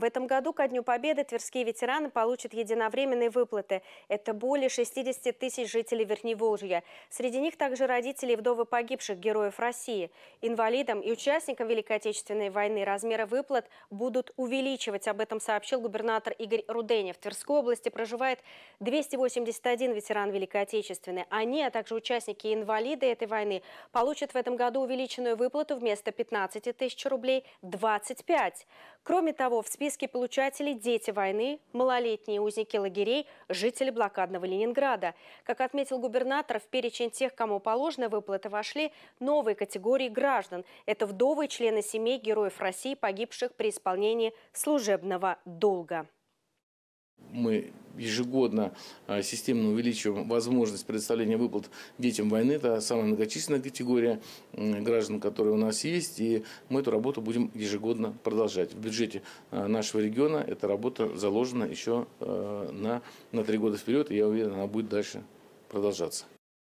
В этом году ко Дню Победы тверские ветераны получат единовременные выплаты. Это более 60 тысяч жителей Верхневолжья. Среди них также родители и вдовы погибших героев России. Инвалидам и участникам Великой Отечественной войны размеры выплат будут увеличивать. Об этом сообщил губернатор Игорь Руденя. В Тверской области проживает 281 ветеран Великой Отечественной. Они, а также участники и инвалиды этой войны, получат в этом году увеличенную выплату вместо 15 тысяч рублей – 25. Кроме того, в списке списке получателей дети войны, малолетние узники лагерей, жители блокадного Ленинграда. Как отметил губернатор, в перечень тех, кому положены выплаты, вошли новые категории граждан. Это вдовы и члены семей героев России, погибших при исполнении служебного долга. Мы ежегодно э, системно увеличиваем возможность предоставления выплат детям войны. Это самая многочисленная категория граждан, которые у нас есть. И мы эту работу будем ежегодно продолжать. В бюджете э, нашего региона эта работа заложена еще э, на, на три года вперед. И я уверен, она будет дальше продолжаться.